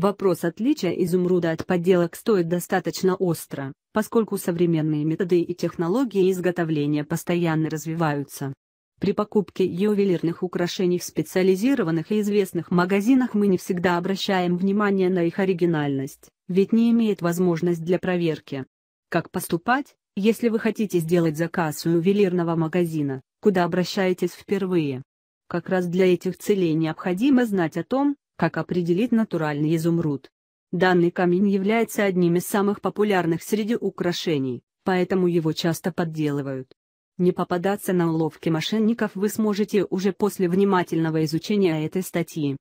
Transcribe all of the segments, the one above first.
Вопрос отличия изумруда от подделок стоит достаточно остро, поскольку современные методы и технологии изготовления постоянно развиваются. При покупке ювелирных украшений в специализированных и известных магазинах мы не всегда обращаем внимание на их оригинальность, ведь не имеет возможность для проверки. Как поступать, если вы хотите сделать заказ у ювелирного магазина, куда обращаетесь впервые? Как раз для этих целей необходимо знать о том, как определить натуральный изумруд? Данный камень является одним из самых популярных среди украшений, поэтому его часто подделывают. Не попадаться на уловки мошенников вы сможете уже после внимательного изучения этой статьи.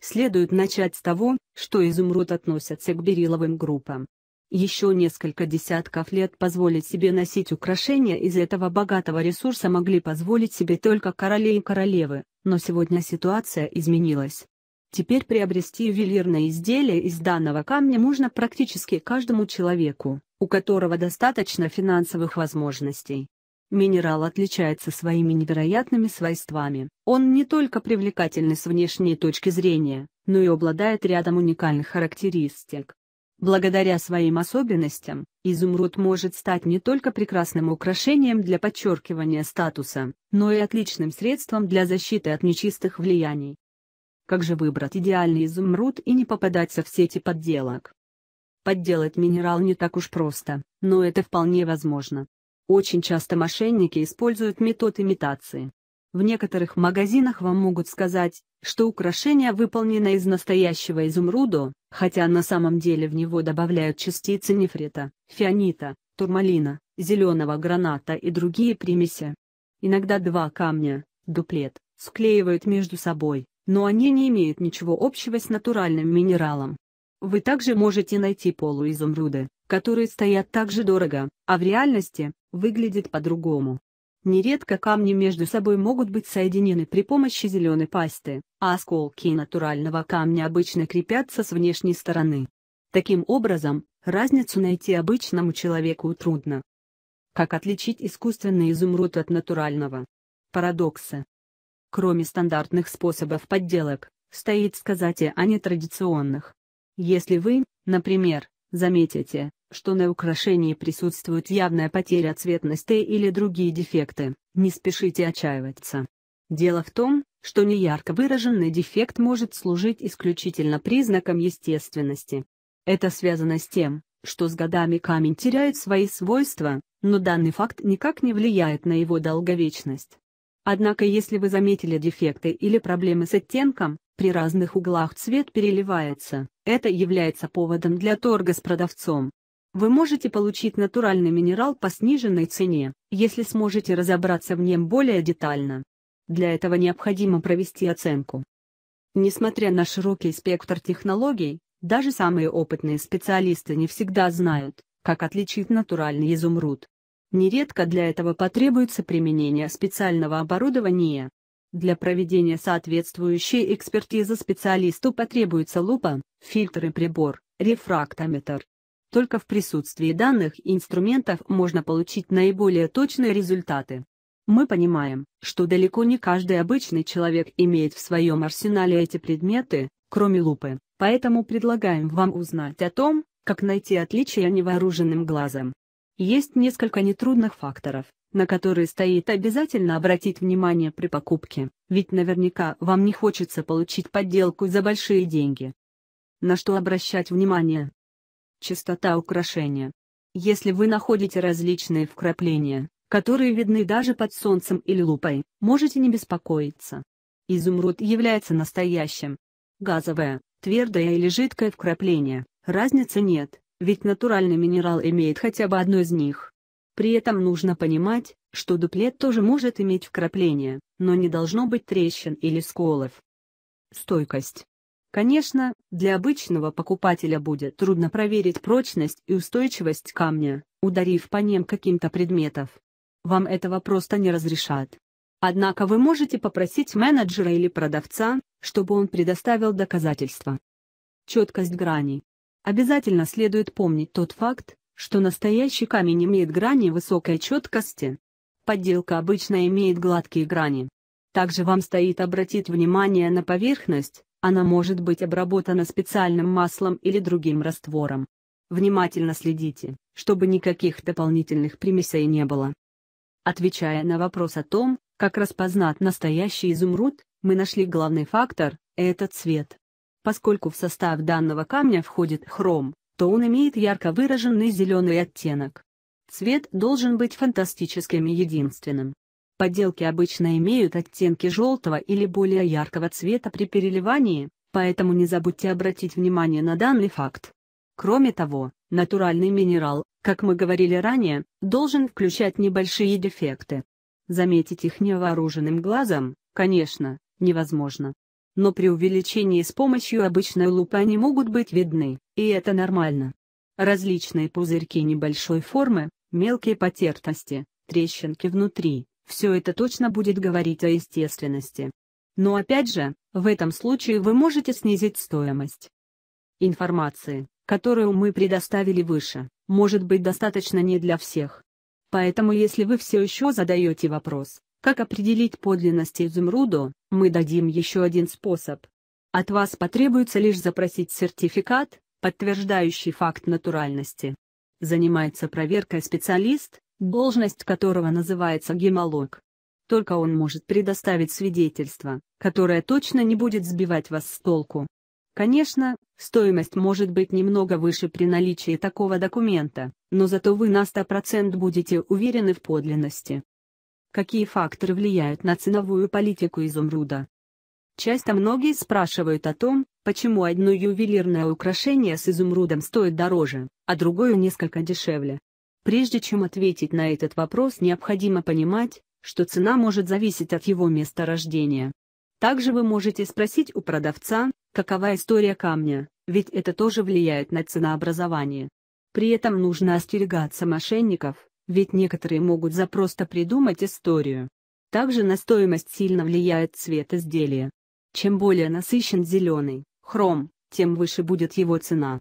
Следует начать с того, что изумруд относятся к бериловым группам. Еще несколько десятков лет позволить себе носить украшения из этого богатого ресурса могли позволить себе только короли и королевы, но сегодня ситуация изменилась. Теперь приобрести ювелирное изделие из данного камня можно практически каждому человеку, у которого достаточно финансовых возможностей. Минерал отличается своими невероятными свойствами. Он не только привлекательный с внешней точки зрения, но и обладает рядом уникальных характеристик. Благодаря своим особенностям, изумруд может стать не только прекрасным украшением для подчеркивания статуса, но и отличным средством для защиты от нечистых влияний. Как же выбрать идеальный изумруд и не попадаться в сети подделок? Подделать минерал не так уж просто, но это вполне возможно. Очень часто мошенники используют метод имитации. В некоторых магазинах вам могут сказать, что украшение выполнено из настоящего изумруда, хотя на самом деле в него добавляют частицы нефрита, фианита, турмалина, зеленого граната и другие примеси. Иногда два камня, дуплет, склеивают между собой, но они не имеют ничего общего с натуральным минералом. Вы также можете найти полуизумруды, которые стоят также дорого, а в реальности, выглядят по-другому. Нередко камни между собой могут быть соединены при помощи зеленой пасты, а осколки натурального камня обычно крепятся с внешней стороны. Таким образом, разницу найти обычному человеку трудно. Как отличить искусственный изумруд от натурального? Парадоксы. Кроме стандартных способов подделок, стоит сказать и о нетрадиционных. Если вы, например, заметите, что на украшении присутствует явная потеря цветности или другие дефекты, не спешите отчаиваться. Дело в том, что неярко выраженный дефект может служить исключительно признаком естественности. Это связано с тем, что с годами камень теряет свои свойства, но данный факт никак не влияет на его долговечность. Однако если вы заметили дефекты или проблемы с оттенком, при разных углах цвет переливается, это является поводом для торга с продавцом. Вы можете получить натуральный минерал по сниженной цене, если сможете разобраться в нем более детально. Для этого необходимо провести оценку. Несмотря на широкий спектр технологий, даже самые опытные специалисты не всегда знают, как отличить натуральный изумруд Нередко для этого потребуется применение специального оборудования. Для проведения соответствующей экспертизы специалисту потребуется лупа, фильтр и прибор, рефрактометр. Только в присутствии данных инструментов можно получить наиболее точные результаты. Мы понимаем, что далеко не каждый обычный человек имеет в своем арсенале эти предметы, кроме лупы, поэтому предлагаем вам узнать о том, как найти отличия невооруженным глазом. Есть несколько нетрудных факторов, на которые стоит обязательно обратить внимание при покупке, ведь наверняка вам не хочется получить подделку за большие деньги. На что обращать внимание? Частота украшения. Если вы находите различные вкрапления, которые видны даже под солнцем или лупой, можете не беспокоиться. Изумруд является настоящим. Газовое, твердое или жидкое вкрапление, разницы нет ведь натуральный минерал имеет хотя бы одно из них. При этом нужно понимать, что дуплет тоже может иметь вкрапления, но не должно быть трещин или сколов. Стойкость. Конечно, для обычного покупателя будет трудно проверить прочность и устойчивость камня, ударив по ним каким-то предметов. Вам этого просто не разрешат. Однако вы можете попросить менеджера или продавца, чтобы он предоставил доказательства. Четкость граней. Обязательно следует помнить тот факт, что настоящий камень имеет грани высокой четкости. Подделка обычно имеет гладкие грани. Также вам стоит обратить внимание на поверхность, она может быть обработана специальным маслом или другим раствором. Внимательно следите, чтобы никаких дополнительных примесей не было. Отвечая на вопрос о том, как распознать настоящий изумруд, мы нашли главный фактор – это цвет. Поскольку в состав данного камня входит хром, то он имеет ярко выраженный зеленый оттенок. Цвет должен быть фантастическим и единственным. Подделки обычно имеют оттенки желтого или более яркого цвета при переливании, поэтому не забудьте обратить внимание на данный факт. Кроме того, натуральный минерал, как мы говорили ранее, должен включать небольшие дефекты. Заметить их невооруженным глазом, конечно, невозможно но при увеличении с помощью обычной лупы они могут быть видны, и это нормально. Различные пузырьки небольшой формы, мелкие потертости, трещинки внутри, все это точно будет говорить о естественности. Но опять же, в этом случае вы можете снизить стоимость информации, которую мы предоставили выше, может быть достаточно не для всех. Поэтому если вы все еще задаете вопрос, как определить подлинность изумруду, мы дадим еще один способ. От вас потребуется лишь запросить сертификат, подтверждающий факт натуральности. Занимается проверкой специалист, должность которого называется гемолог. Только он может предоставить свидетельство, которое точно не будет сбивать вас с толку. Конечно, стоимость может быть немного выше при наличии такого документа, но зато вы на 100% будете уверены в подлинности. Какие факторы влияют на ценовую политику изумруда? Часто многие спрашивают о том, почему одно ювелирное украшение с изумрудом стоит дороже, а другое несколько дешевле. Прежде чем ответить на этот вопрос необходимо понимать, что цена может зависеть от его места рождения. Также вы можете спросить у продавца, какова история камня, ведь это тоже влияет на ценообразование. При этом нужно остерегаться мошенников, ведь некоторые могут запросто придумать историю. Также на стоимость сильно влияет цвет изделия. Чем более насыщен зеленый, хром, тем выше будет его цена.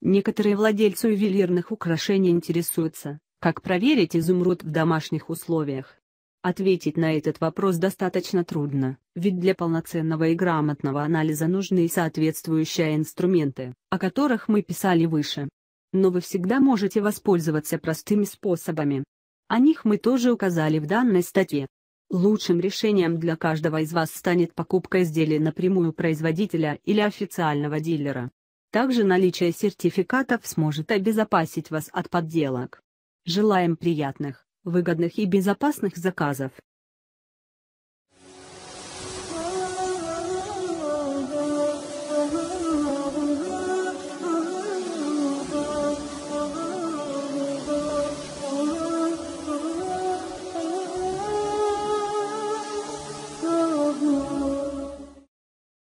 Некоторые владельцы ювелирных украшений интересуются, как проверить изумруд в домашних условиях. Ответить на этот вопрос достаточно трудно, ведь для полноценного и грамотного анализа нужны соответствующие инструменты, о которых мы писали выше но вы всегда можете воспользоваться простыми способами. О них мы тоже указали в данной статье. Лучшим решением для каждого из вас станет покупка изделий напрямую у производителя или официального дилера. Также наличие сертификатов сможет обезопасить вас от подделок. Желаем приятных, выгодных и безопасных заказов.